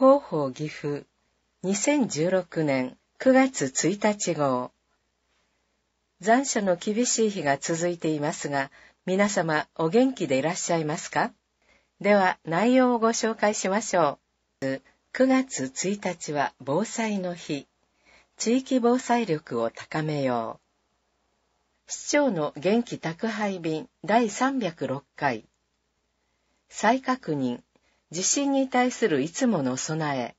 広報岐阜2016年9月1日号残暑の厳しい日が続いていますが皆様お元気でいらっしゃいますかでは内容をご紹介しましょう9月1日は防災の日地域防災力を高めよう市長の元気宅配便第306回再確認地震に対するいつもの備え、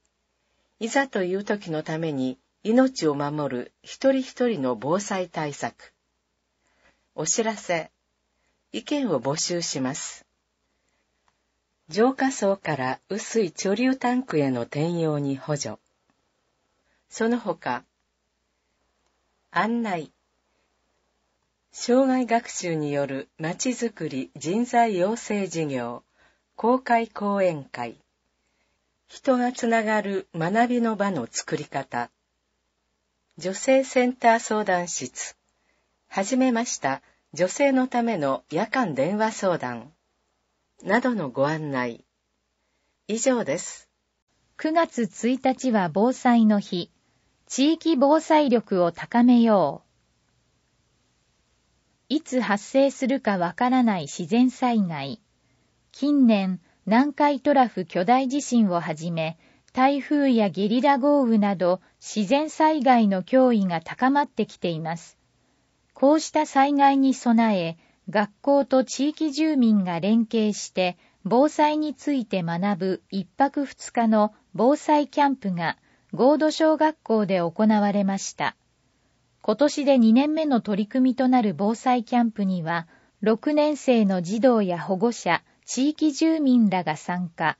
いざという時のために命を守る一人一人の防災対策。お知らせ、意見を募集します。浄化層から薄い貯留タンクへの転用に補助。その他、案内、障害学習によるまちづくり人材養成事業、公開講演会人がつながる学びの場の作り方女性センター相談室はじめました女性のための夜間電話相談などのご案内以上です9月1日は防災の日地域防災力を高めよういつ発生するかわからない自然災害近年、南海トラフ巨大地震をはじめ、台風やゲリラ豪雨など自然災害の脅威が高まってきています。こうした災害に備え、学校と地域住民が連携して防災について学ぶ1泊2日の防災キャンプが合土小学校で行われました。今年で2年目の取り組みとなる防災キャンプには、6年生の児童や保護者、地域住民らが参加、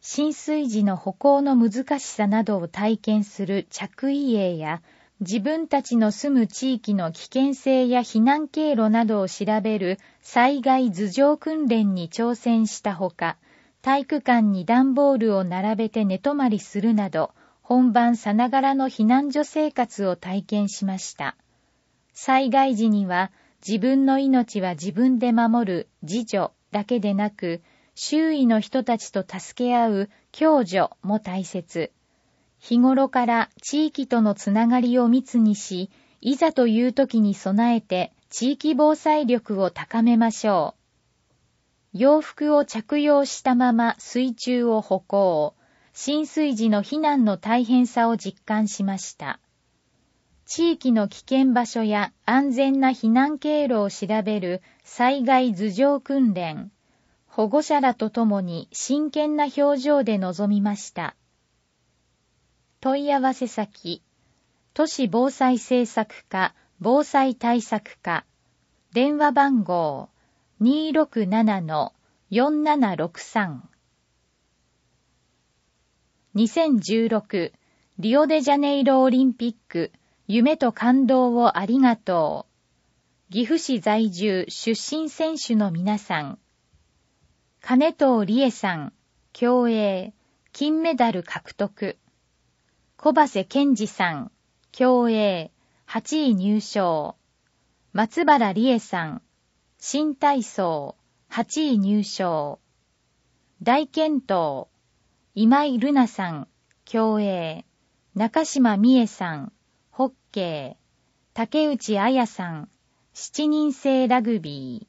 浸水時の歩行の難しさなどを体験する着衣営や、自分たちの住む地域の危険性や避難経路などを調べる災害頭上訓練に挑戦したほか、体育館に段ボールを並べて寝泊まりするなど、本番さながらの避難所生活を体験しました。災害時には、自分の命は自分で守る自助だけでなく、周囲の人たちと助け合う共助も大切。日頃から地域とのつながりを密にし、いざという時に備えて地域防災力を高めましょう。洋服を着用したまま水中を歩行、浸水時の避難の大変さを実感しました。地域の危険場所や安全な避難経路を調べる災害頭上訓練、保護者らと共に真剣な表情で臨みました。問い合わせ先、都市防災政策課防災対策課、電話番号267-4763 2016リオデジャネイロオリンピック夢と感動をありがとう岐阜市在住出身選手の皆さん、金藤理恵さん、競泳、金メダル獲得、小橋健二さん、競泳、8位入賞、松原理恵さん、新体操、8位入賞、大健闘、今井瑠奈さん、競泳、中島美恵さん、ホッケー、竹内彩さん、七人制ラグビー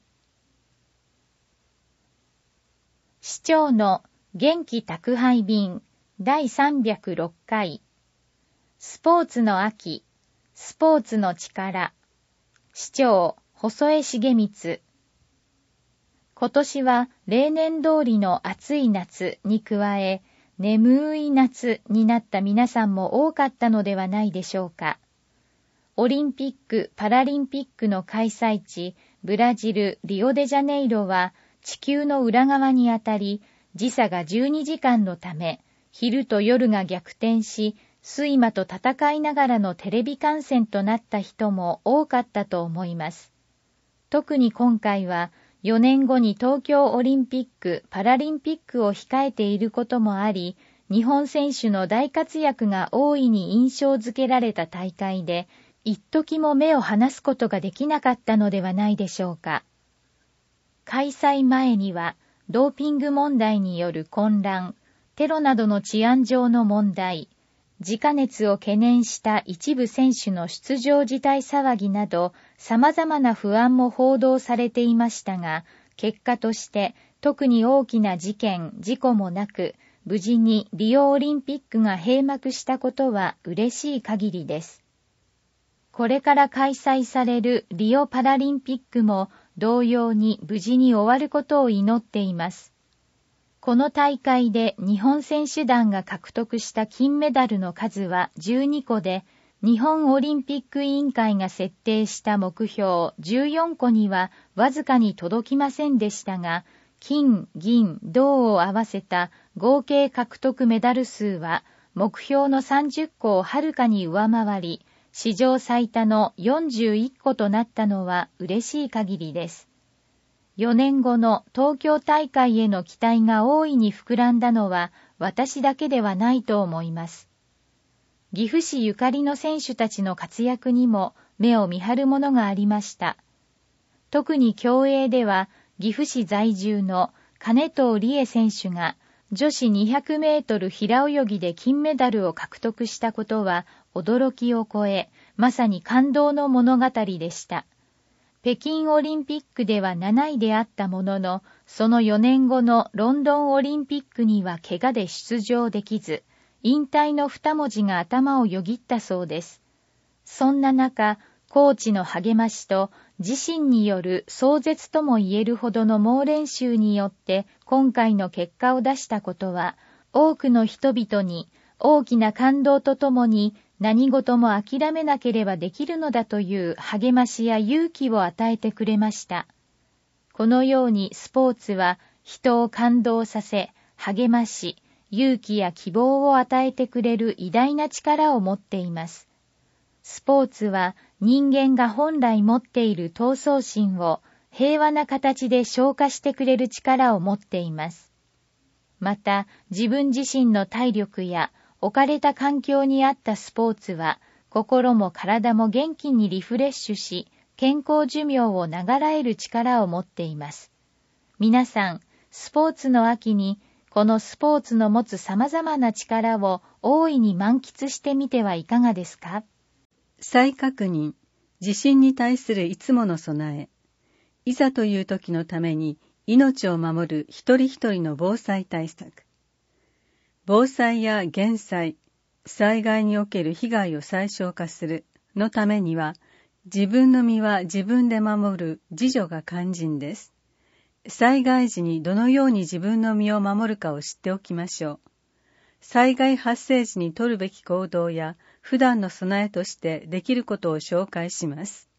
市長の元気宅配便第306回スポーツの秋スポーツの力市長細江茂光今年は例年通りの暑い夏に加え眠い夏になった皆さんも多かったのではないでしょうか。オリンピック・パラリンピックの開催地、ブラジル・リオデジャネイロは地球の裏側にあたり、時差が12時間のため、昼と夜が逆転し、睡魔と戦いながらのテレビ観戦となった人も多かったと思います。特に今回は、4年後に東京オリンピック・パラリンピックを控えていることもあり、日本選手の大活躍が大いに印象づけられた大会で、一時も目を離すことができなかったのではないでしょうか。開催前には、ドーピング問題による混乱、テロなどの治安上の問題、自家熱を懸念した一部選手の出場辞退騒ぎなど、様々な不安も報道されていましたが、結果として特に大きな事件、事故もなく、無事にリオオリンピックが閉幕したことは嬉しい限りです。これから開催されるリオパラリンピックも同様に無事に終わることを祈っています。この大会で日本選手団が獲得した金メダルの数は12個で、日本オリンピック委員会が設定した目標14個にはわずかに届きませんでしたが、金、銀、銅を合わせた合計獲得メダル数は目標の30個をはるかに上回り、史上最多の41個となったのは嬉しい限りです。4年後の東京大会への期待が大いに膨らんだのは私だけではないと思います。岐阜市ゆかりの選手たちの活躍にも目を見張るものがありました。特に競泳では岐阜市在住の金藤理恵選手が女子200メートル平泳ぎで金メダルを獲得したことは驚きを超え、まさに感動の物語でした。北京オリンピックでは7位であったものの、その4年後のロンドンオリンピックには怪我で出場できず、引退の2文字が頭をよぎったそうです。そんな中、コーチの励ましと自身による壮絶とも言えるほどの猛練習によって今回の結果を出したことは、多くの人々に大きな感動とともに何事も諦めなければできるのだという励ましや勇気を与えてくれました。このようにスポーツは人を感動させ、励まし、勇気や希望を与えてくれる偉大な力を持っています。スポーツは人間が本来持っている闘争心を平和な形で消化してくれる力を持っています。また、自分自身の体力や置かれた環境に合ったスポーツは、心も体も元気にリフレッシュし、健康寿命を長らえる力を持っています。皆さん、スポーツの秋に、このスポーツの持つ様々な力を大いに満喫してみてはいかがですか再確認、地震に対するいつもの備え、いざという時のために命を守る一人一人の防災対策。防災や減災、災害における被害を最小化するのためには、自分の身は自分で守る自助が肝心です。災害時にどのように自分の身を守るかを知っておきましょう。災害発生時に取るべき行動や普段の備えとしてできることを紹介します。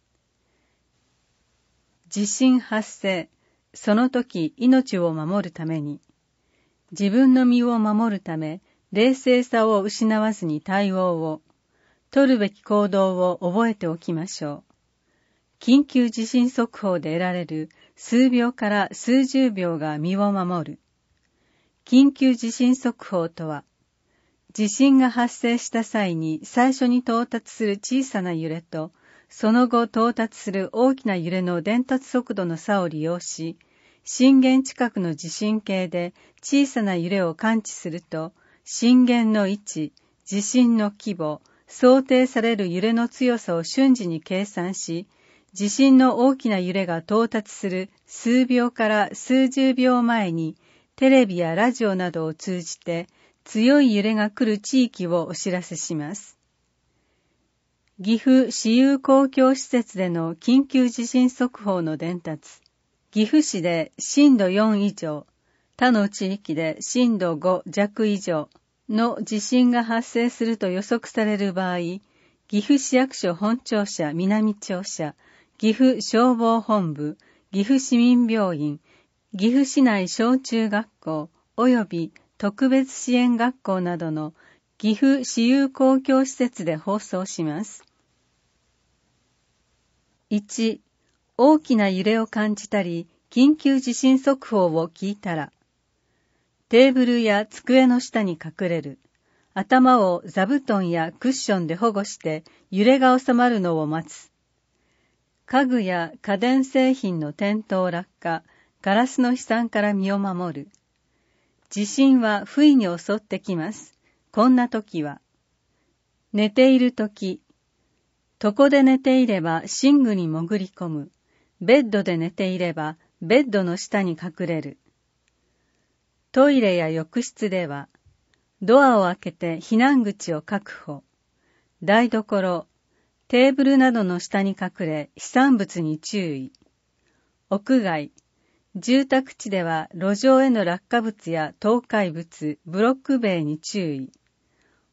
地震発生、その時命を守るために、自分の身を守るため、冷静さを失わずに対応を、取るべき行動を覚えておきましょう。緊急地震速報で得られる数秒から数十秒が身を守る。緊急地震速報とは、地震が発生した際に最初に到達する小さな揺れと、その後到達する大きな揺れの伝達速度の差を利用し、震源近くの地震計で小さな揺れを感知すると、震源の位置、地震の規模、想定される揺れの強さを瞬時に計算し、地震の大きな揺れが到達する数秒から数十秒前に、テレビやラジオなどを通じて強い揺れが来る地域をお知らせします。岐阜市有公共施設での緊急地震速報の伝達。岐阜市で震度4以上、他の地域で震度5弱以上の地震が発生すると予測される場合、岐阜市役所本庁舎南庁舎、岐阜消防本部、岐阜市民病院、岐阜市内小中学校及び特別支援学校などの岐阜市有公共施設で放送します。1大きな揺れを感じたり、緊急地震速報を聞いたら、テーブルや机の下に隠れる。頭を座布団やクッションで保護して揺れが収まるのを待つ。家具や家電製品の転倒落下、ガラスの飛散から身を守る。地震は不意に襲ってきます。こんな時は。寝ている時。床で寝ていれば寝具に潜り込む。ベッドで寝ていればベッドの下に隠れる。トイレや浴室では、ドアを開けて避難口を確保。台所、テーブルなどの下に隠れ、飛散物に注意。屋外、住宅地では路上への落下物や倒壊物、ブロック塀に注意。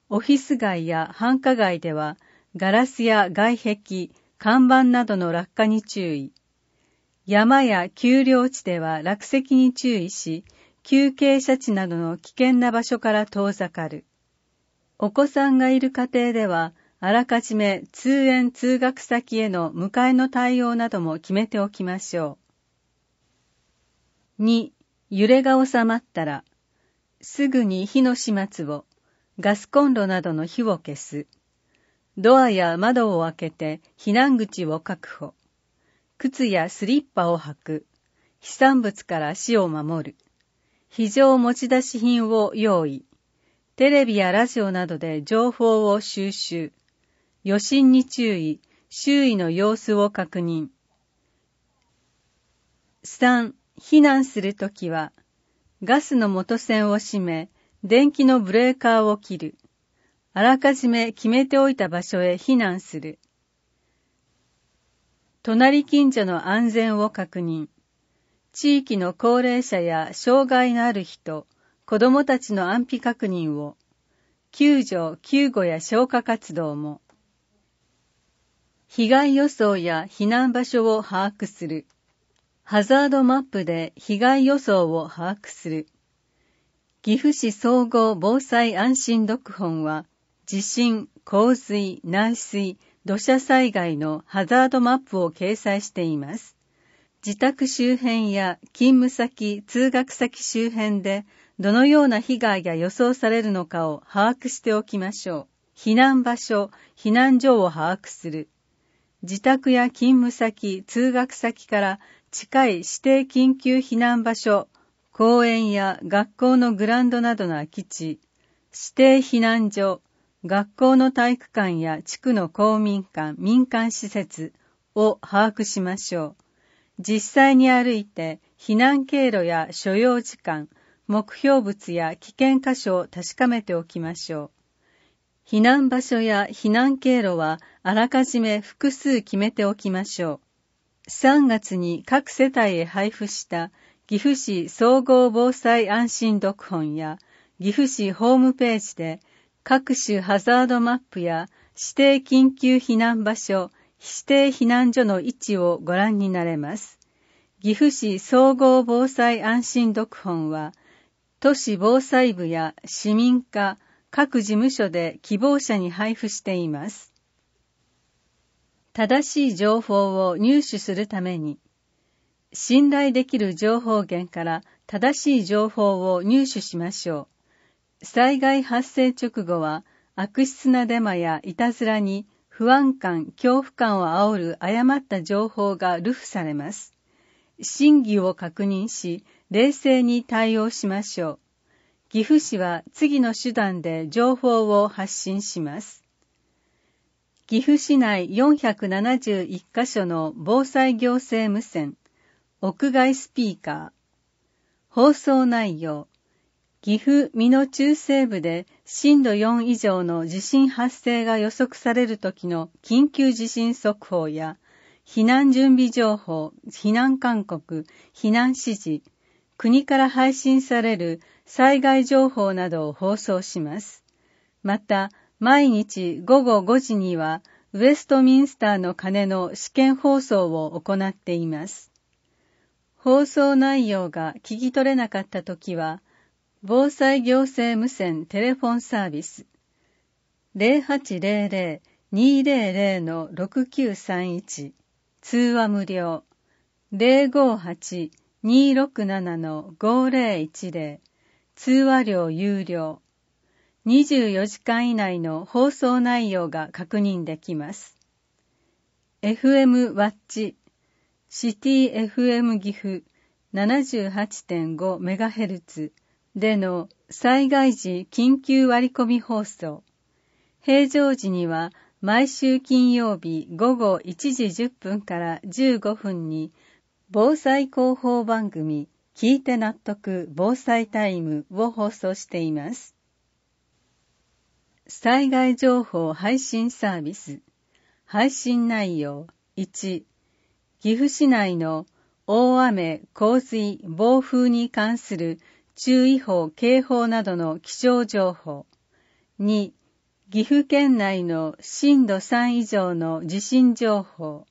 オフィス街や繁華街では、ガラスや外壁、看板などの落下に注意。山や丘陵地では落石に注意し、休憩者地などの危険な場所から遠ざかる。お子さんがいる家庭では、あらかじめ通園通学先への迎えの対応なども決めておきましょう。2、揺れが収まったら、すぐに火の始末を、ガスコンロなどの火を消す。ドアや窓を開けて避難口を確保。靴やスリッパを履く。飛散物から死を守る。非常持ち出し品を用意。テレビやラジオなどで情報を収集。余震に注意。周囲の様子を確認。3、避難するときは、ガスの元栓を閉め、電気のブレーカーを切る。あらかじめ決めておいた場所へ避難する。隣近所の安全を確認。地域の高齢者や障害のある人、子供たちの安否確認を。救助、救護や消火活動も。被害予想や避難場所を把握する。ハザードマップで被害予想を把握する。岐阜市総合防災安心読本は、地震、洪水、内水、土砂災害のハザードマップを掲載しています。自宅周辺や勤務先、通学先周辺でどのような被害が予想されるのかを把握しておきましょう。避難場所、避難所を把握する。自宅や勤務先、通学先から近い指定緊急避難場所、公園や学校のグランドなどの空き地、指定避難所、学校の体育館や地区の公民館、民間施設を把握しましょう。実際に歩いて避難経路や所要時間、目標物や危険箇所を確かめておきましょう。避難場所や避難経路はあらかじめ複数決めておきましょう。3月に各世帯へ配布した岐阜市総合防災安心読本や岐阜市ホームページで各種ハザードマップや指定緊急避難場所、指定避難所の位置をご覧になれます。岐阜市総合防災安心読本は、都市防災部や市民課、各事務所で希望者に配布しています。正しい情報を入手するために、信頼できる情報源から正しい情報を入手しましょう。災害発生直後は悪質なデマやいたずらに不安感、恐怖感を煽る誤った情報が流布されます。真偽を確認し、冷静に対応しましょう。岐阜市は次の手段で情報を発信します。岐阜市内471カ所の防災行政無線、屋外スピーカー、放送内容、岐阜美濃中西部で震度4以上の地震発生が予測される時の緊急地震速報や避難準備情報、避難勧告、避難指示、国から配信される災害情報などを放送します。また、毎日午後5時にはウェストミンスターの鐘の試験放送を行っています。放送内容が聞き取れなかった時は、防災行政無線テレフォンサービス0800-200-6931通話無料058-267-5010通話料有料24時間以内の放送内容が確認できます。FM ワッチシティ FM 岐阜 78.5MHz での災害時緊急割り込み放送。平常時には毎週金曜日午後1時10分から15分に防災広報番組聞いて納得防災タイムを放送しています。災害情報配信サービス配信内容1岐阜市内の大雨洪水暴風に関する注意報、警報などの気象情報。2、岐阜県内の震度3以上の地震情報。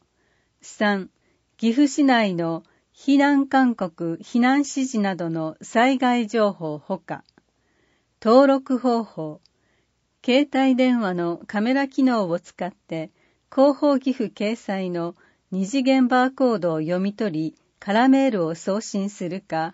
3、岐阜市内の避難勧告、避難指示などの災害情報ほか、登録方法、携帯電話のカメラ機能を使って、広報岐阜掲載の二次元バーコードを読み取り、カラメールを送信するか、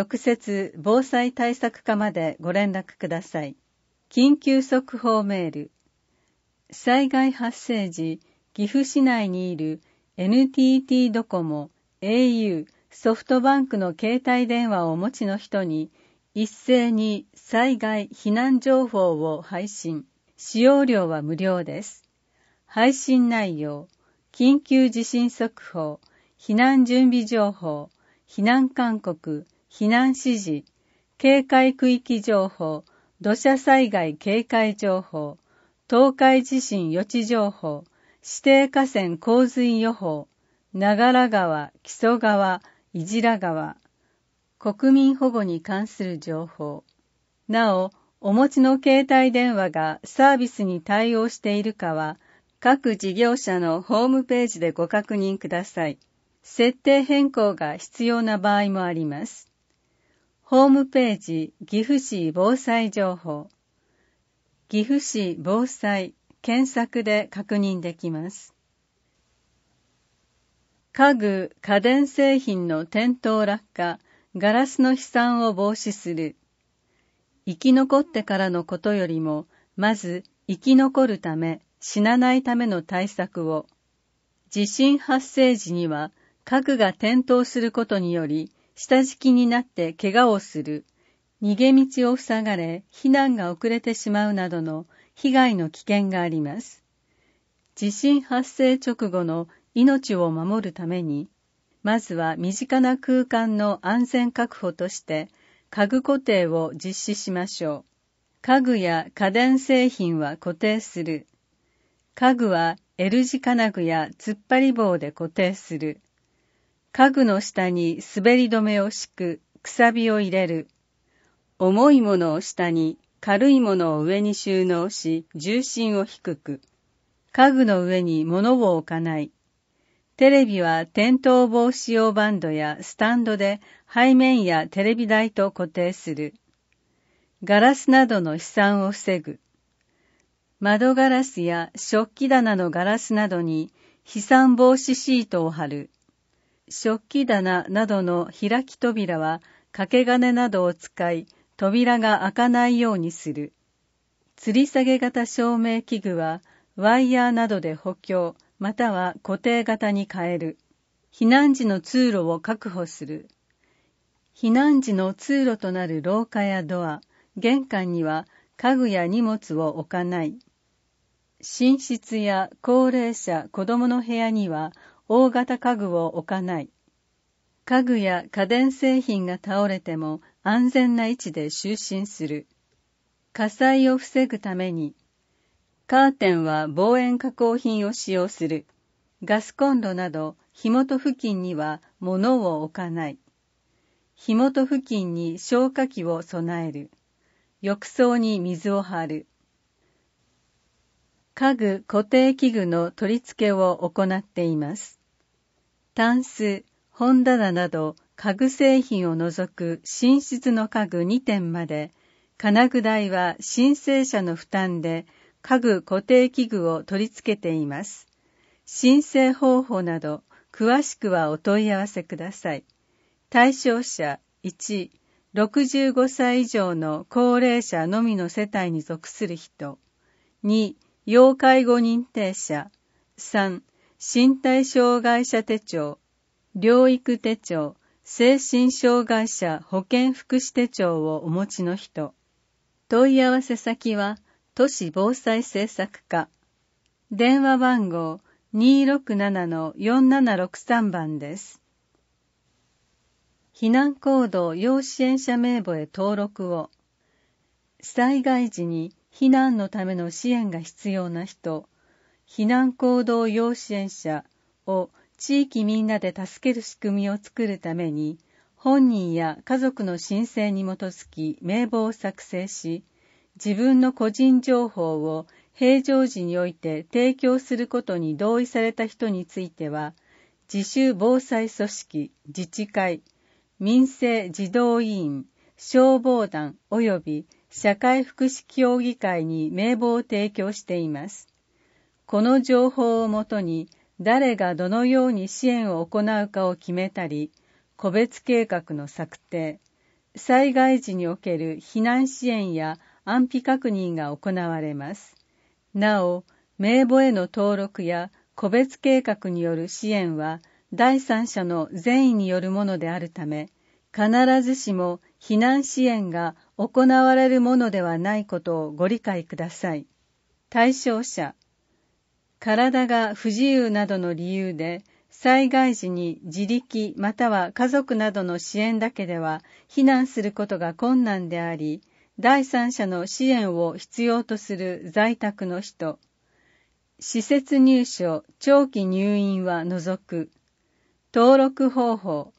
直接防災対策課までご連絡ください。緊急速報メール。災害発生時、岐阜市内にいる NTT ドコモ、au、ソフトバンクの携帯電話をお持ちの人に、一斉に災害避難情報を配信。使用料は無料です。配信内容、緊急地震速報、避難準備情報、避難勧告、避難指示、警戒区域情報、土砂災害警戒情報、東海地震予知情報、指定河川洪水予報、長良川、木曽川、いじら川、国民保護に関する情報。なお、お持ちの携帯電話がサービスに対応しているかは、各事業者のホームページでご確認ください。設定変更が必要な場合もあります。ホームページ岐阜市防災情報岐阜市防災検索で確認できます。家具・家電製品の転倒落下、ガラスの飛散を防止する。生き残ってからのことよりも、まず生き残るため、死なないための対策を。地震発生時には、家具が転倒することにより、下敷きになって怪我をする、逃げ道を塞がれ避難が遅れてしまうなどの被害の危険があります。地震発生直後の命を守るために、まずは身近な空間の安全確保として、家具固定を実施しましょう。家具や家電製品は固定する。家具は L 字金具や突っ張り棒で固定する。家具の下に滑り止めを敷く、くさびを入れる。重いものを下に、軽いものを上に収納し、重心を低く。家具の上に物を置かない。テレビは転倒防止用バンドやスタンドで背面やテレビ台と固定する。ガラスなどの飛散を防ぐ。窓ガラスや食器棚のガラスなどに飛散防止シートを貼る。食器棚などの開き扉は掛け金などを使い扉が開かないようにする。吊り下げ型照明器具はワイヤーなどで補強または固定型に変える。避難時の通路を確保する。避難時の通路となる廊下やドア、玄関には家具や荷物を置かない。寝室や高齢者、子供の部屋には大型家具を置かない。家具や家電製品が倒れても安全な位置で就寝する。火災を防ぐために、カーテンは防炎加工品を使用する。ガスコンロなど火元付近には物を置かない。火元付近に消火器を備える。浴槽に水を張る。家具固定器具の取り付けを行っています。タンス、本棚など家具製品を除く寝室の家具2点まで、金具代は申請者の負担で家具固定器具を取り付けています。申請方法など詳しくはお問い合わせください。対象者1、65歳以上の高齢者のみの世帯に属する人。2、要介護認定者。3、身体障害者手帳。療育手帳。精神障害者保健福祉手帳をお持ちの人。問い合わせ先は、都市防災政策課。電話番号267-4763番です。避難行動要支援者名簿へ登録を。災害時に避難のための支援が必要な人、避難行動要支援者を地域みんなで助ける仕組みを作るために、本人や家族の申請に基づき名簿を作成し、自分の個人情報を平常時において提供することに同意された人については、自主防災組織、自治会、民生児童委員、消防団及び社会福祉協議会に名簿を提供しています。この情報をもとに、誰がどのように支援を行うかを決めたり、個別計画の策定、災害時における避難支援や安否確認が行われます。なお、名簿への登録や個別計画による支援は、第三者の善意によるものであるため、必ずしも避難支援が行われるものではないことをご理解ください。対象者、体が不自由などの理由で、災害時に自力または家族などの支援だけでは避難することが困難であり、第三者の支援を必要とする在宅の人、施設入所、長期入院は除く、登録方法、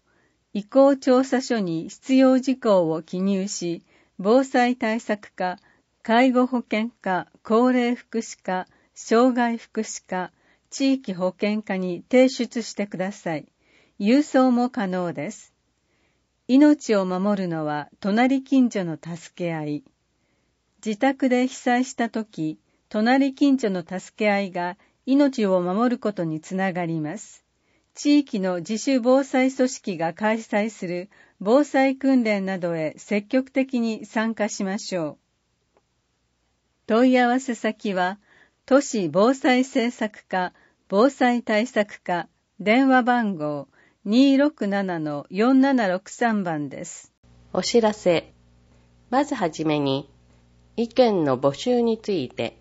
移行調査書に必要事項を記入し、防災対策課、介護保険課、高齢福祉課、障害福祉課、地域保健課に提出してください。郵送も可能です。命を守るのは隣近所の助け合い。自宅で被災した時、隣近所の助け合いが命を守ることにつながります。地域の自主防災組織が開催する防災訓練などへ積極的に参加しましょう。問い合わせ先は、都市防災政策課防災対策課電話番号267-4763番です。お知らせ。まずはじめに、意見の募集について、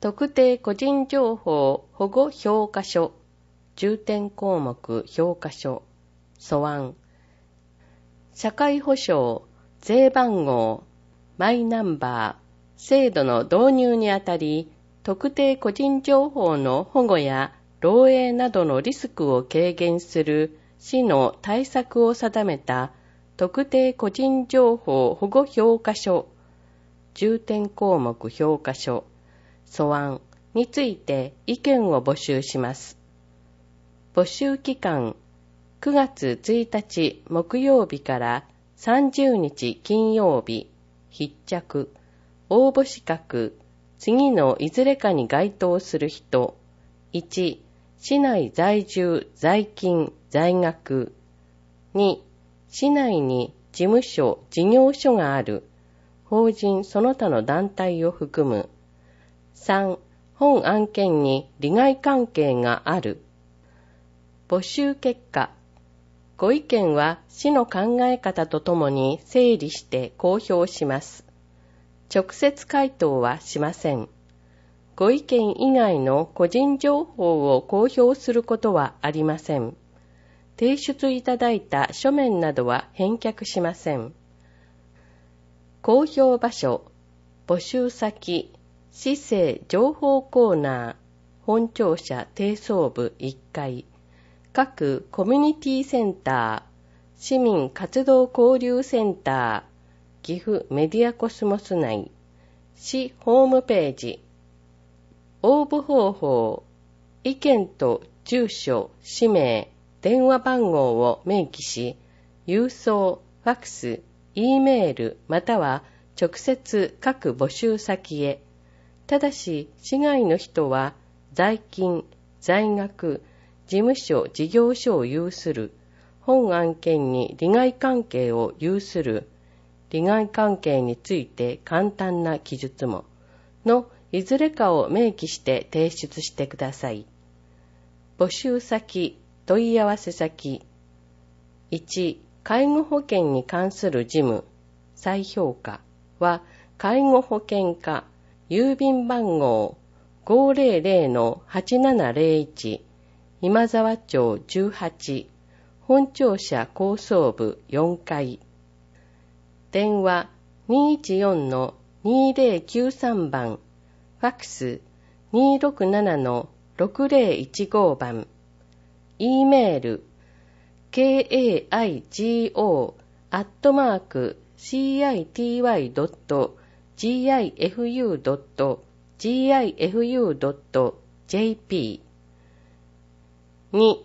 特定個人情報保護評価書重点項目評価書素案、社会保障、税番号、マイナンバー、制度の導入にあたり、特定個人情報の保護や漏洩などのリスクを軽減する市の対策を定めた特定個人情報保護評価書重点項目評価書素案について意見を募集します。募集期間9月1日木曜日から30日金曜日、筆着、応募資格、次のいずれかに該当する人、1、市内在住、在勤、在学、2、市内に事務所、事業所がある、法人その他の団体を含む、3、本案件に利害関係がある、募集結果、ご意見は市の考え方とともに整理して公表します。直接回答はしません。ご意見以外の個人情報を公表することはありません。提出いただいた書面などは返却しません。公表場所、募集先、市政情報コーナー、本庁舎低層部1階、各コミュニティセンター、市民活動交流センター、岐阜メディアコスモス内、市ホームページ、応募方法、意見と住所、氏名、電話番号を明記し、郵送、ファクス、E メールまたは直接各募集先へ。ただし、市外の人は在勤、在学、事務所、事業所を有する、本案件に利害関係を有する、利害関係について簡単な記述も、のいずれかを明記して提出してください。募集先、問い合わせ先。1、介護保険に関する事務、再評価は、介護保険課、郵便番号500-8701今沢町18、本庁舎構想部4階。電話214-2093番、ファクス267-6015番、E メール kaigo アットマーク city.gifu.gifu.jp 2、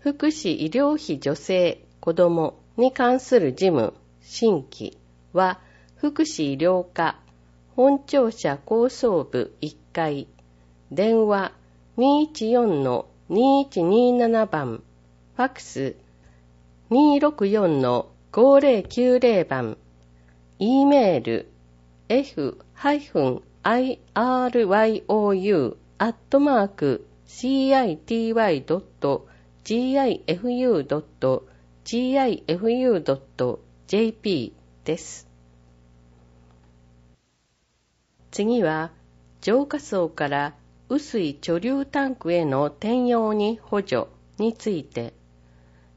福祉医療費女性、子供に関する事務、新規は、福祉医療課、本庁舎構想部1階、電話214-2127番、ファクス264-5090番、E メール f-iryou アットマーク city.gifu.gifu.jp です。次は、浄化層から雨水貯留タンクへの転用に補助について、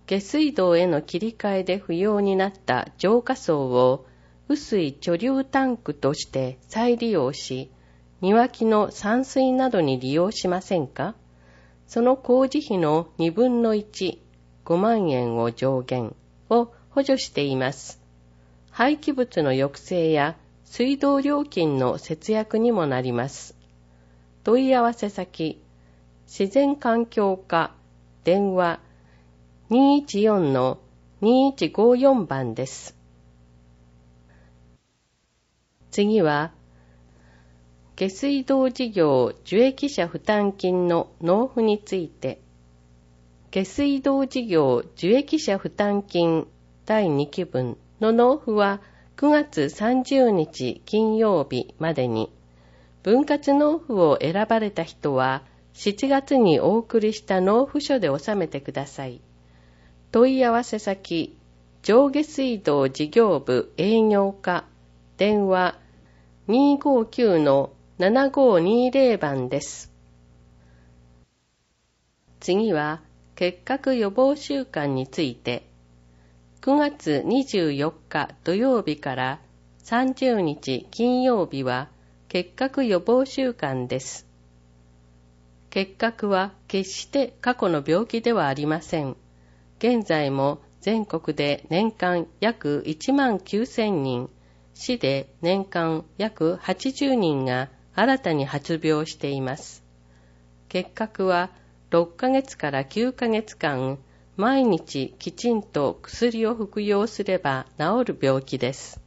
下水道への切り替えで不要になった浄化層を雨水貯留タンクとして再利用し、庭木の散水などに利用しませんかその工事費の2分の1、5万円を上限を補助しています。廃棄物の抑制や水道料金の節約にもなります。問い合わせ先、自然環境課電話214-2154番です。次は、下水道事業受益者負担金の納付について、下水道事業受益者負担金第2期分の納付は9月30日金曜日までに、分割納付を選ばれた人は7月にお送りした納付書で納めてください。問い合わせ先、上下水道事業部営業課、電話259の7520番です。次は、結核予防週間について、9月24日土曜日から30日金曜日は、結核予防週間です。結核は決して過去の病気ではありません。現在も全国で年間約1万9000人、市で年間約80人が新たに発病しています。結核は6ヶ月から9ヶ月間、毎日きちんと薬を服用すれば治る病気です。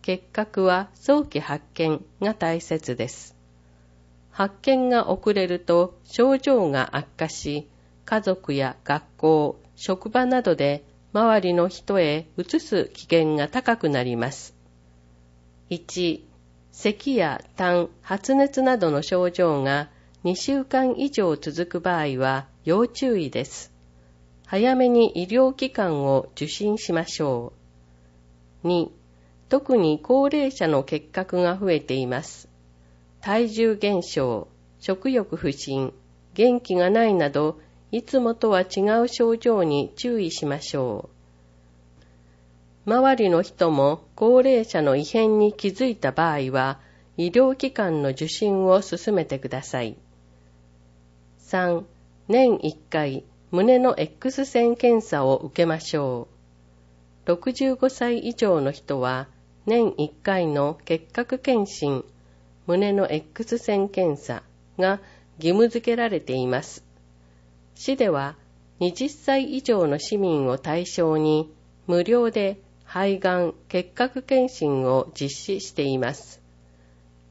結核は早期発見が大切です。発見が遅れると症状が悪化し、家族や学校、職場などで周りの人へ移す危険が高くなります。1、咳や痰、発熱などの症状が2週間以上続く場合は要注意です。早めに医療機関を受診しましょう。2、特に高齢者の結核が増えています。体重減少、食欲不振、元気がないなど、いつもとは違う症状に注意しましょう。周りの人も高齢者の異変に気づいた場合は、医療機関の受診を進めてください。3. 年1回、胸の X 線検査を受けましょう。65歳以上の人は、年1回の結核検診、胸の X 線検査が義務付けられています。市では、20歳以上の市民を対象に、無料で肺がん結核検診を実施しています。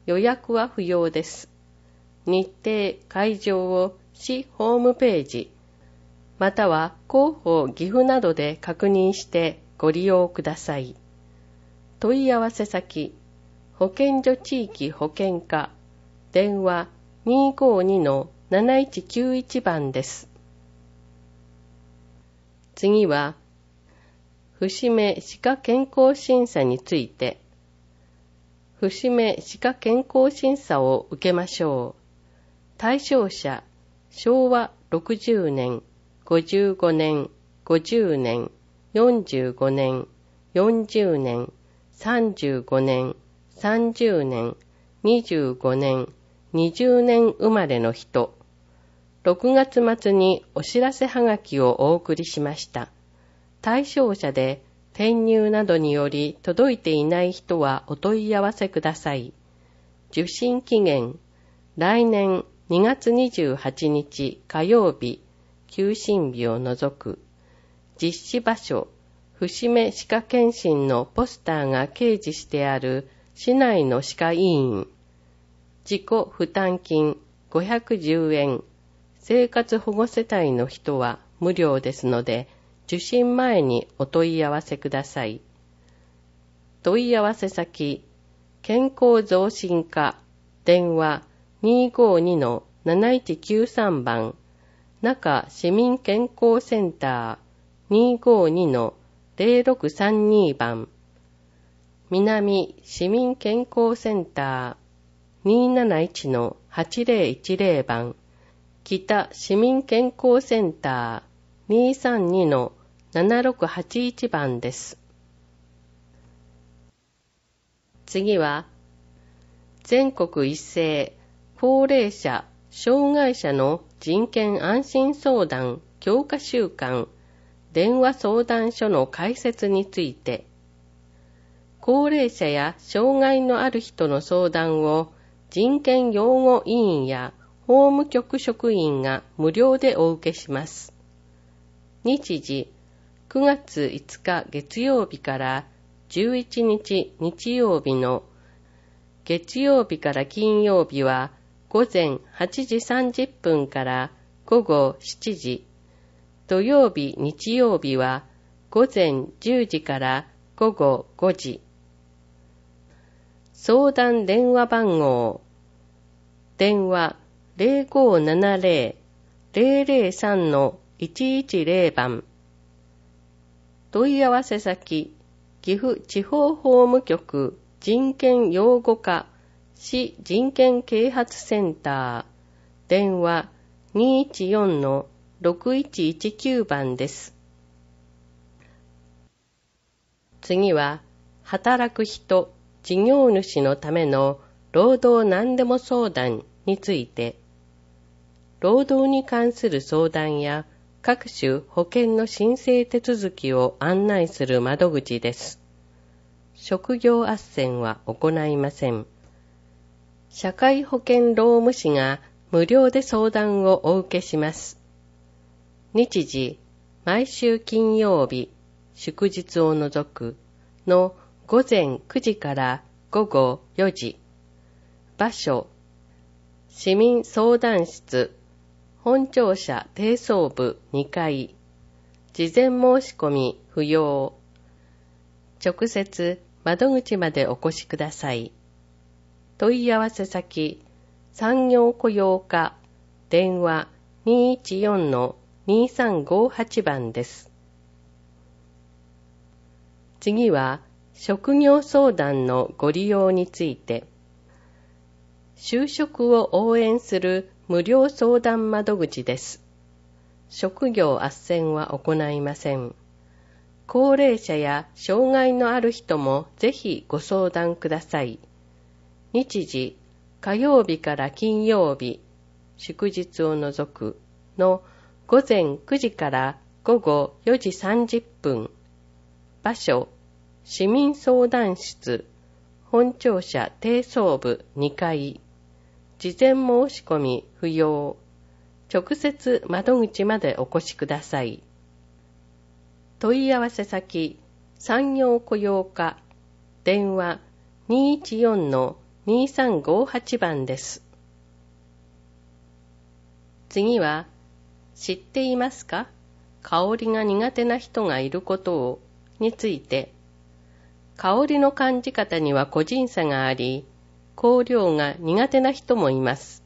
予約は不要です。日程、会場を市ホームページ、または広報岐阜などで確認してご利用ください。問い合わせ先、保健所地域保健課、電話252-7191番です。次は、節目歯科健康審査について、節目歯科健康審査を受けましょう。対象者、昭和60年、55年、50年、45年、40年、35年、30年、25年、20年生まれの人、6月末にお知らせはがきをお送りしました。対象者で転入などにより届いていない人はお問い合わせください。受信期限、来年2月28日火曜日、休診日を除く。実施場所、節目歯科検診のポスターが掲示してある市内の歯科医院。自己負担金510円。生活保護世帯の人は無料ですので、受診前にお問い合わせください。問い合わせ先、健康増進課、電話252-7193番、中市民健康センター252-0632番、南市民健康センター271-8010番、北市民健康センター232-8010 7681番です。次は、全国一斉高齢者・障害者の人権安心相談強化週間電話相談所の開設について、高齢者や障害のある人の相談を人権擁護委員や法務局職員が無料でお受けします。日時9月5日月曜日から11日日曜日の月曜日から金曜日は午前8時30分から午後7時、土曜日日曜日は午前10時から午後5時、相談電話番号、電話0570-003-110番、問い合わせ先、岐阜地方法務局人権擁護課市人権啓発センター、電話214-6119番です。次は、働く人、事業主のための労働何でも相談について、労働に関する相談や各種保険の申請手続きを案内する窓口です。職業斡旋は行いません。社会保険労務士が無料で相談をお受けします。日時、毎週金曜日、祝日を除くの午前9時から午後4時。場所、市民相談室本庁舎低層部2階、事前申し込み不要、直接窓口までお越しください。問い合わせ先、産業雇用課、電話214-2358番です。次は、職業相談のご利用について、就職を応援する無料相談窓口です。職業斡旋は行いません。高齢者や障害のある人もぜひご相談ください。日時、火曜日から金曜日、祝日を除くの午前9時から午後4時30分。場所、市民相談室、本庁舎低層部2階。事前申し込み不要。直接窓口までお越しください。問い合わせ先、産業雇用課、電話214-2358番です。次は、知っていますか香りが苦手な人がいることをについて、香りの感じ方には個人差があり、香料が苦手な人もいます。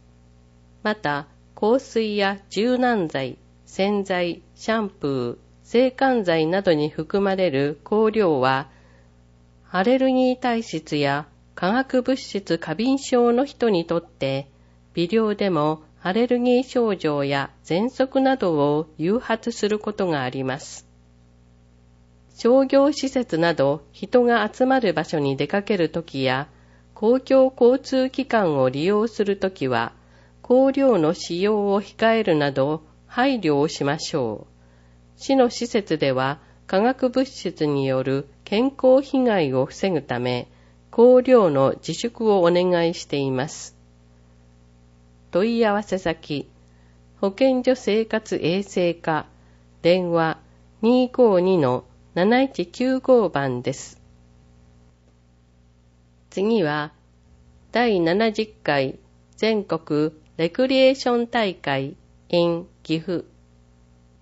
また、香水や柔軟剤、洗剤、シャンプー、生汗剤などに含まれる香料は、アレルギー体質や化学物質過敏症の人にとって、微量でもアレルギー症状や喘息などを誘発することがあります。商業施設など人が集まる場所に出かけるときや、公共交通機関を利用するときは、香料の使用を控えるなど配慮をしましょう。市の施設では化学物質による健康被害を防ぐため、香料の自粛をお願いしています。問い合わせ先、保健所生活衛生課、電話252-7195番です。次は、第70回全国レクリエーション大会 in 岐阜。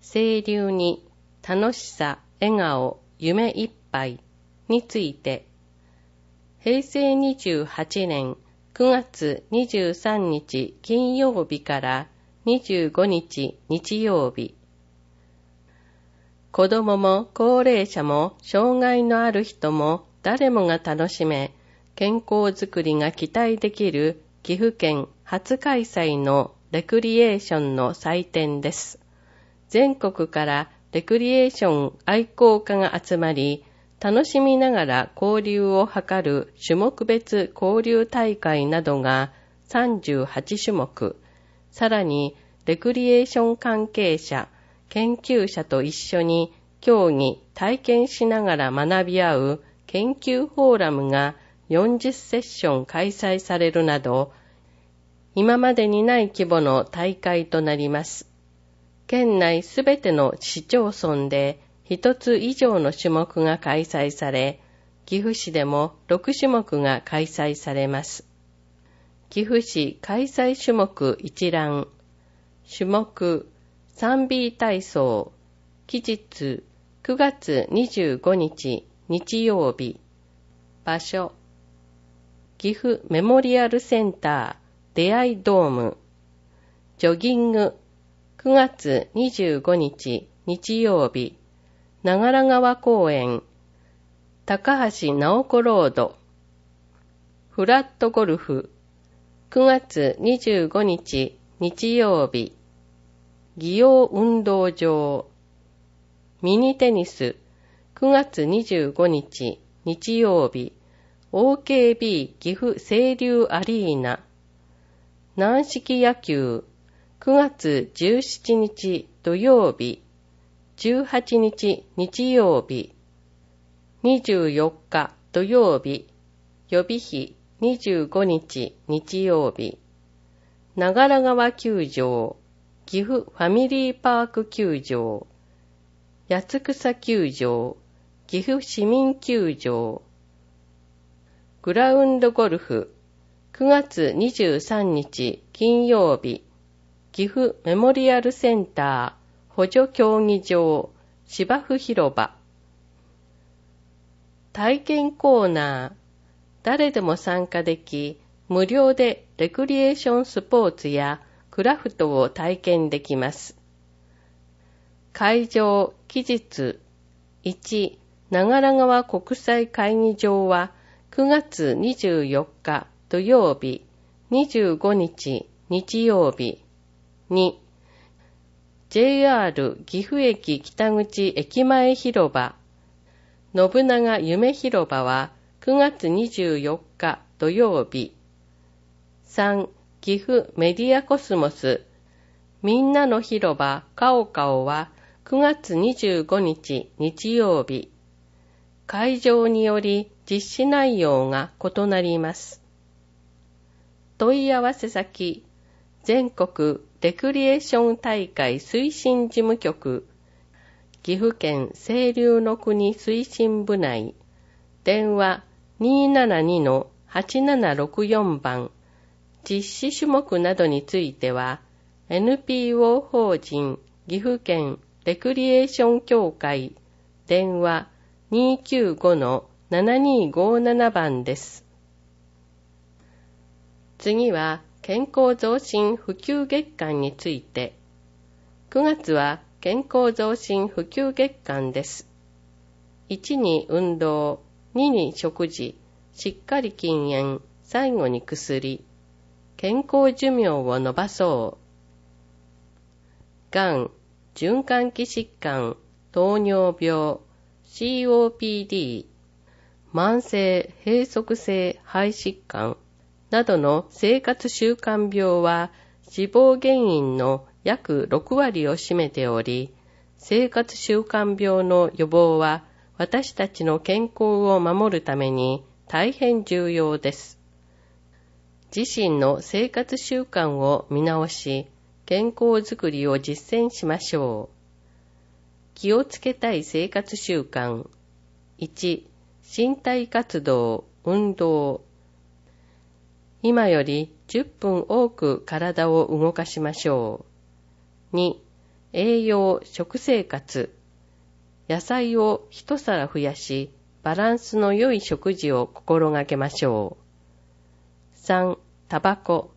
清流に楽しさ、笑顔、夢いっぱいについて、平成28年9月23日金曜日から25日日曜日、子供も高齢者も障害のある人も誰もが楽しめ、健康づくりが期待できる岐阜県初開催のレクリエーションの祭典です。全国からレクリエーション愛好家が集まり、楽しみながら交流を図る種目別交流大会などが38種目、さらにレクリエーション関係者、研究者と一緒に競技、体験しながら学び合う研究フォーラムが40セッション開催されるなど、今までにない規模の大会となります。県内すべての市町村で1つ以上の種目が開催され、岐阜市でも6種目が開催されます。岐阜市開催種目一覧、種目 3B 体操、期日9月25日日曜日、場所岐阜メモリアルセンター出会いドームジョギング9月25日日曜日長良川公園高橋直子ロードフラットゴルフ9月25日日曜日祇園運動場ミニテニス9月25日日曜日 OKB 岐阜清流アリーナ軟式野球9月17日土曜日18日日曜日24日土曜日予備日25日日曜日長良川球場岐阜ファミリーパーク球場八草球場岐阜市民球場グラウンドゴルフ9月23日金曜日岐阜メモリアルセンター補助競技場芝生広場体験コーナー誰でも参加でき無料でレクリエーションスポーツやクラフトを体験できます。会場期日1長良川国際会議場は9月24日土曜日、25日日曜日2、JR 岐阜駅北口駅前広場信長夢広場は9月24日土曜日3岐阜メディアコスモスみんなの広場カオカオは9月25日日曜日会場により実施内容が異なります。問い合わせ先、全国レクリエーション大会推進事務局、岐阜県清流の国推進部内、電話272-8764番、実施種目などについては、NPO 法人岐阜県レクリエーション協会電話295-8764 7257番です。次は健康増進普及月間について。9月は健康増進普及月間です。1に運動、2に食事、しっかり禁煙、最後に薬。健康寿命を伸ばそう。がん、循環器疾患、糖尿病、COPD、慢性、閉塞性肺疾患などの生活習慣病は死亡原因の約6割を占めており、生活習慣病の予防は私たちの健康を守るために大変重要です。自身の生活習慣を見直し、健康づくりを実践しましょう。気をつけたい生活習慣。1、身体活動、運動。今より10分多く体を動かしましょう。2、栄養、食生活。野菜を一皿増やし、バランスの良い食事を心がけましょう。3、タバコ。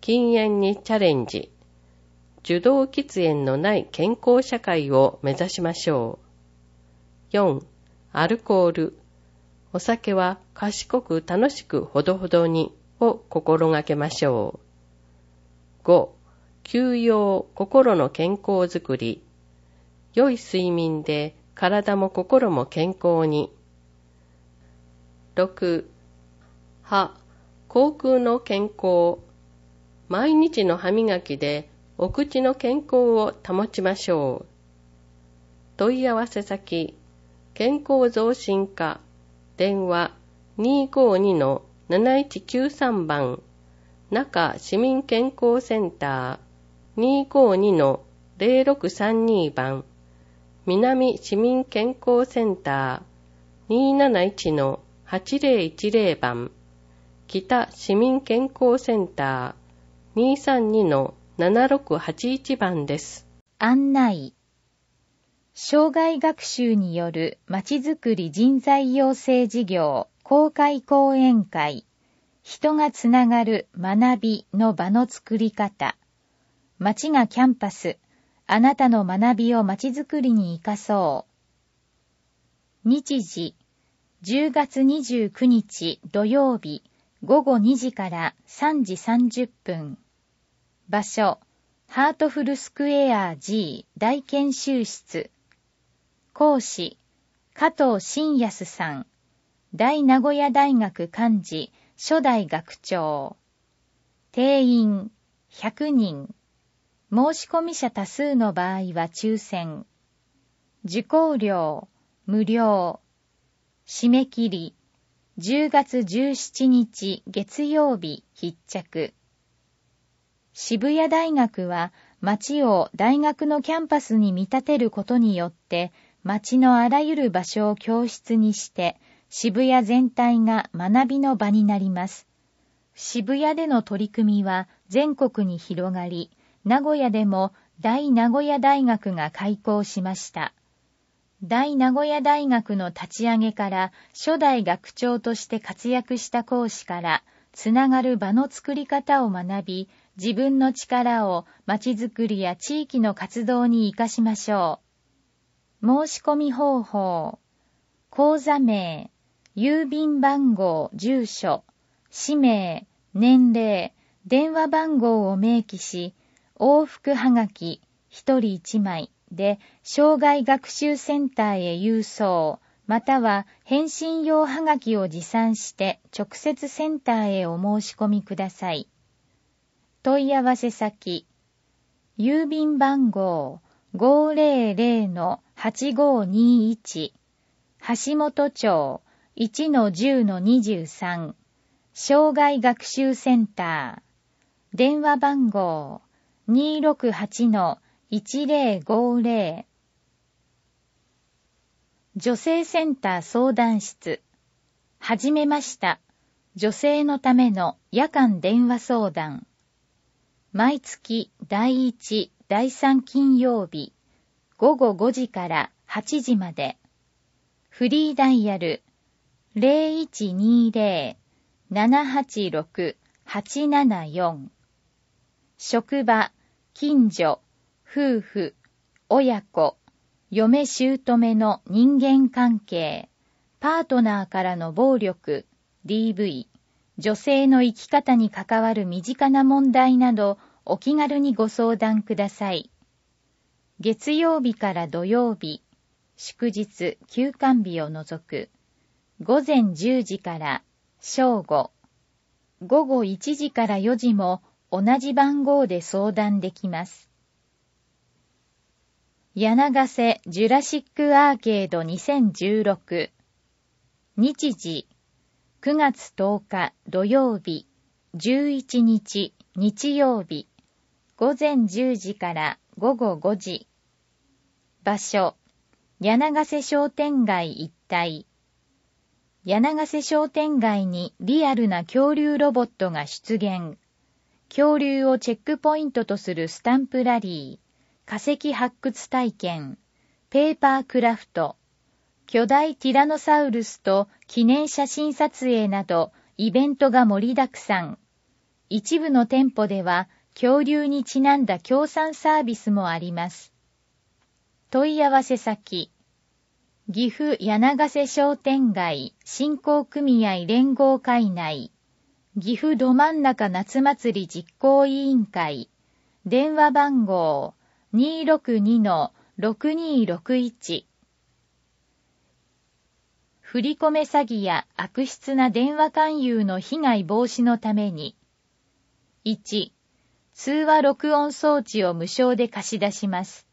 禁煙にチャレンジ。受動喫煙のない健康社会を目指しましょう。4、アルコール。お酒は賢く楽しくほどほどにを心がけましょう。5、休養、心の健康づくり。良い睡眠で体も心も健康に。6、歯、口腔の健康。毎日の歯磨きでお口の健康を保ちましょう。問い合わせ先、健康増進課電話252-7193番、中市民健康センター252-0632番、南市民健康センター271-8010番、北市民健康センター232-7681番です。案内障害学習によるまちづくり人材養成事業公開講演会人がつながる学びの場の作り方街がキャンパスあなたの学びをまちづくりに生かそう日時10月29日土曜日午後2時から3時30分場所ハートフルスクエア G 大研修室講師、加藤信康さん、大名古屋大学幹事、初代学長、定員100人、申し込み者多数の場合は抽選、受講料無料、締め切り10月17日月曜日必着。渋谷大学は街を大学のキャンパスに見立てることによって街のあらゆる場所を教室にして、渋谷全体が学びの場になります。渋谷での取り組みは全国に広がり、名古屋でも大名古屋大学が開校しました。大名古屋大学の立ち上げから初代学長として活躍した講師から、つながる場の作り方を学び、自分の力をまちづくりや地域の活動に活かしましょう。申し込み方法、口座名、郵便番号、住所、氏名、年齢、電話番号を明記し、往復はがき、一人一枚で、障害学習センターへ郵送、または返信用はがきを持参して直接センターへお申し込みください。問い合わせ先、郵便番号500-8521橋本町1-10-23障害学習センター電話番号268-1050女性センター相談室始めました。女性のための夜間電話相談。毎月第1、第3金曜日午後5時から8時までフリーダイヤル0120-786-874職場、近所、夫婦、親子、嫁姑の人間関係、パートナーからの暴力、DV、女性の生き方に関わる身近な問題などお気軽にご相談ください。月曜日から土曜日、祝日休館日を除く、午前10時から正午、午後1時から4時も同じ番号で相談できます。柳瀬ジュラシックアーケード2016日時9月10日土曜日11日日曜日午前10時から午後5時。場所、柳ヶ瀬商店街一帯。柳ヶ瀬商店街にリアルな恐竜ロボットが出現。恐竜をチェックポイントとするスタンプラリー、化石発掘体験、ペーパークラフト、巨大ティラノサウルスと記念写真撮影などイベントが盛りだくさん。一部の店舗では恐竜にちなんだ協賛サービスもあります。問い合わせ先、岐阜柳瀬商店街振興組合連合会内、岐阜ど真ん中夏祭り実行委員会、電話番号262-6261振込詐欺や悪質な電話勧誘の被害防止のために、1、通話録音装置を無償で貸し出します。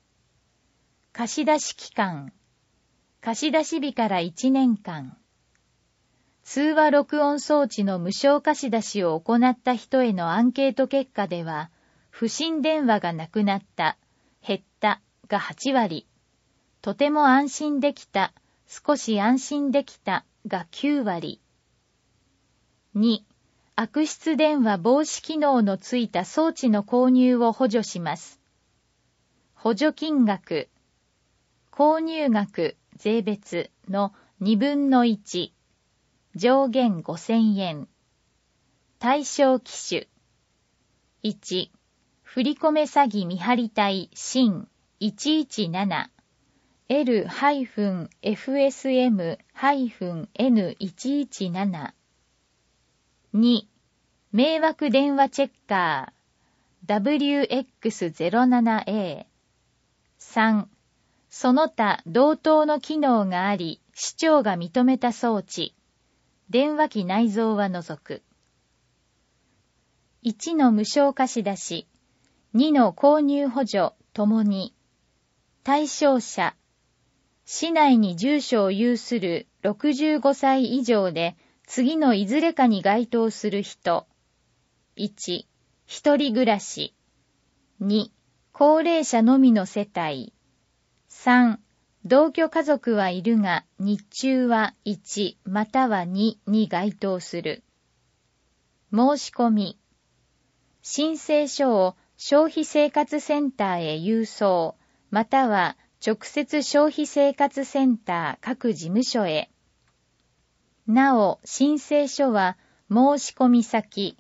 貸し出し期間、貸し出し日から1年間。通話録音装置の無償貸し出しを行った人へのアンケート結果では、不審電話がなくなった、減ったが8割、とても安心できた、少し安心できたが9割。2、悪質電話防止機能のついた装置の購入を補助します。補助金額、購入額、税別の2分の1、上限5000円。対象機種、1、振込詐欺見張り隊新117 l-fsm-n117 2、迷惑電話チェッカー WX07A。3、その他同等の機能があり、市長が認めた装置。電話機内蔵は除く。1の無償貸し出し、2の購入補助ともに、対象者、市内に住所を有する65歳以上で次のいずれかに該当する人。1、一人暮らし。2、高齢者のみの世帯。3、同居家族はいるが、日中は1または2に該当する。申し込み。申請書を消費生活センターへ郵送、または直接消費生活センター各事務所へ。なお、申請書は、申し込み先、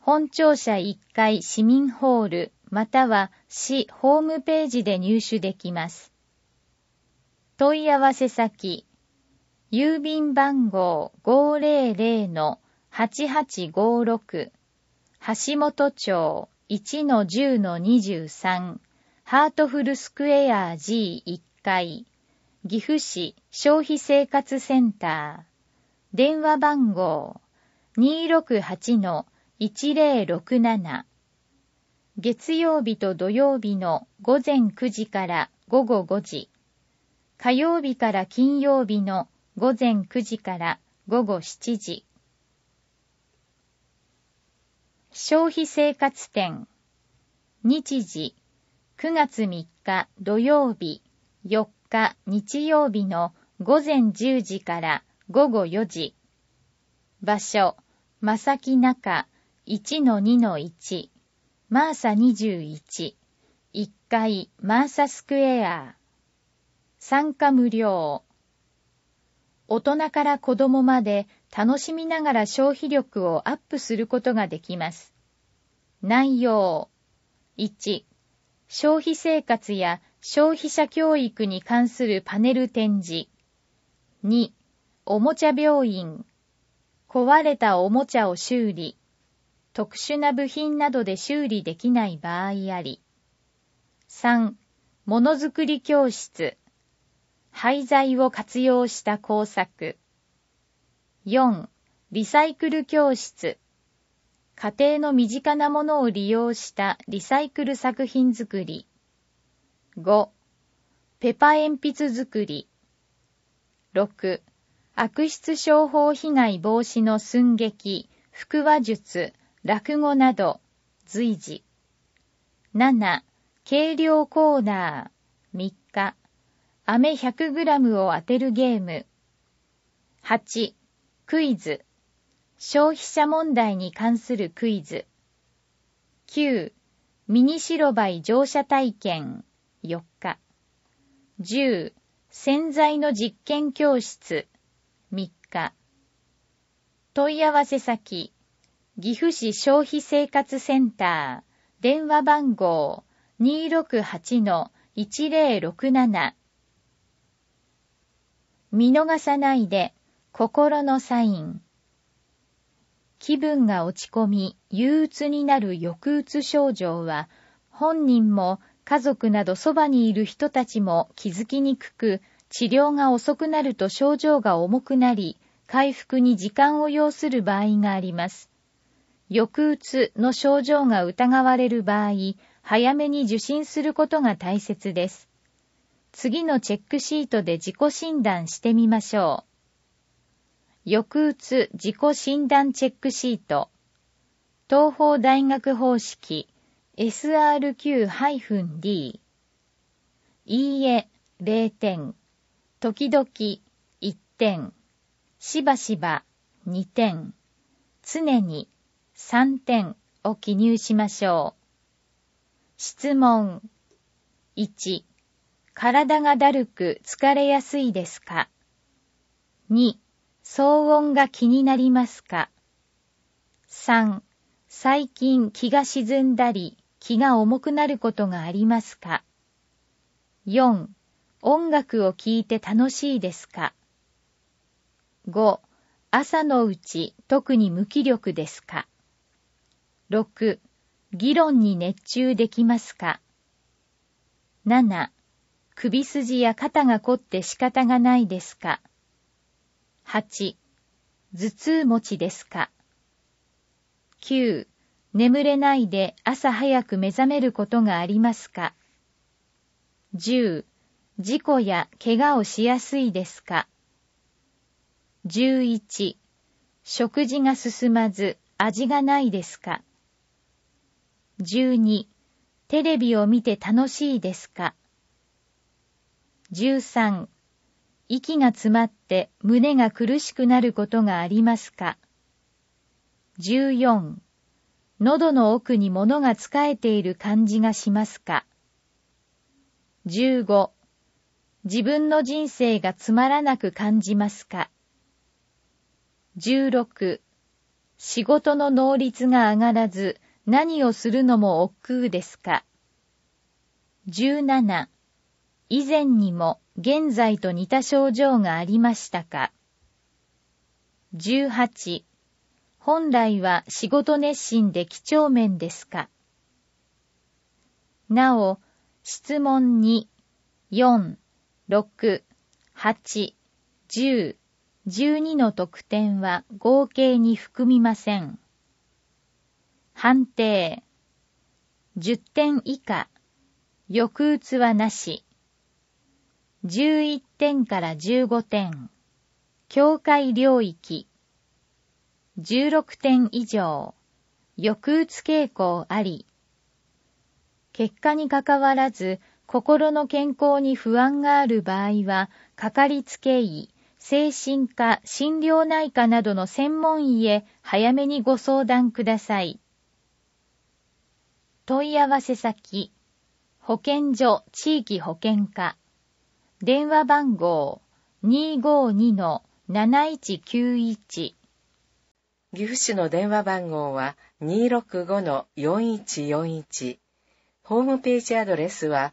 本庁舎1階市民ホール、または市ホームページで入手できます。問い合わせ先、郵便番号500-8856、橋本町1-10-23、ハートフルスクエア G1 階、岐阜市消費生活センター、電話番号268-1067月曜日と土曜日の午前9時から午後5時火曜日から金曜日の午前9時から午後7時消費生活店日時9月3日土曜日4日日曜日の午前10時から午後4時。場所、まさき中1-2-1。マーサ21。1階、マーサスクエア。参加無料。大人から子供まで楽しみながら消費力をアップすることができます。内容。1、消費生活や消費者教育に関するパネル展示。2、おもちゃ病院、壊れたおもちゃを修理、特殊な部品などで修理できない場合あり。3、ものづくり教室、廃材を活用した工作。4、リサイクル教室、家庭の身近なものを利用したリサイクル作品作り。5、ペパ鉛筆作り。6. 悪質商法被害防止の寸劇、腹話術、落語など、随時。7、軽量コーナー、3日、飴 100g を当てるゲーム。8、クイズ、消費者問題に関するクイズ。9、ミニ白バイ乗車体験、4日。10、洗剤の実験教室、3日問い合わせ先岐阜市消費生活センター電話番号268-1067見逃さないで心のサイン気分が落ち込み憂鬱になる抑うつ症状は本人も家族などそばにいる人たちも気づきにくく治療が遅くなると症状が重くなり、回復に時間を要する場合があります。抑うつの症状が疑われる場合、早めに受診することが大切です。次のチェックシートで自己診断してみましょう。抑うつ自己診断チェックシート。東方大学方式 SRQ-D。いいえ、0点。時々、一点、しばしば、二点、常に、三点を記入しましょう。質問。1、体がだるく疲れやすいですか ?2、騒音が気になりますか ?3、最近気が沈んだり気が重くなることがありますか ?4、音楽を聴いて楽しいですか ?5、朝のうち特に無気力ですか ?6、議論に熱中できますか ?7、首筋や肩が凝って仕方がないですか ?8、頭痛持ちですか ?9、眠れないで朝早く目覚めることがありますか ?10、事故や怪我をしやすいですか ?11、食事が進まず味がないですか ?12、テレビを見て楽しいですか ?13、息が詰まって胸が苦しくなることがありますか ?14、喉の奥に物が使えている感じがしますか ?15、自分の人生がつまらなく感じますか ?16 仕事の能率が上がらず何をするのも億劫ですか ?17 以前にも現在と似た症状がありましたか ?18 本来は仕事熱心で几帳面ですかなお、質問2、4、6、8、10、12の得点は合計に含みません。判定。10点以下、抑うつはなし。11点から15点。境界領域。16点以上。抑うつ傾向あり。結果にかかわらず、心の健康に不安がある場合は、かかりつけ医、精神科、心療内科などの専門医へ早めにご相談ください。問い合わせ先、保健所地域保健課、電話番号252-7191岐阜市の電話番号は265-4141ホームページアドレスは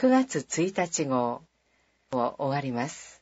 9月1日号を終わります。